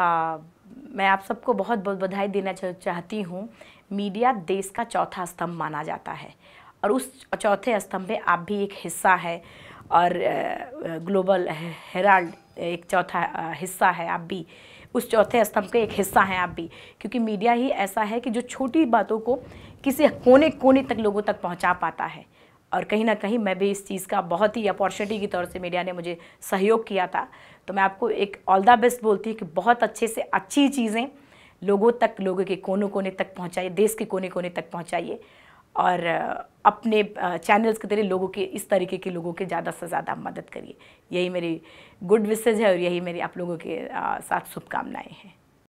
मैं आप सबको बहुत बहुत बधाई देना चाहती हूँ मीडिया देश का चौथा स्तंभ माना जाता है और उस चौथे स्तंभ पे आप भी एक हिस्सा है और ग्लोबल हेराल्ड एक चौथा हिस्सा है आप भी उस चौथे स्तंभ के एक हिस्सा हैं आप भी क्योंकि मीडिया ही ऐसा है कि जो छोटी बातों को किसी कोने कोने तक लोगों तक पहुंचा पाता है और कहीं ना कहीं मैं भी इस चीज़ का बहुत ही अपॉर्चुनिटी के तौर से मीडिया ने मुझे सहयोग किया था तो मैं आपको एक ऑल द बेस्ट बोलती हूँ कि बहुत अच्छे से अच्छी चीज़ें लोगों तक लोगों के कोने कोने तक पहुँचाइए देश के कोने कोने तक पहुँचाइए और अपने चैनल्स के जरिए लोगों के इस तरीके के लोगों के ज़्यादा से ज़्यादा मदद करिए यही मेरी गुड विशेज है और यही मेरी आप लोगों के साथ शुभकामनाएँ हैं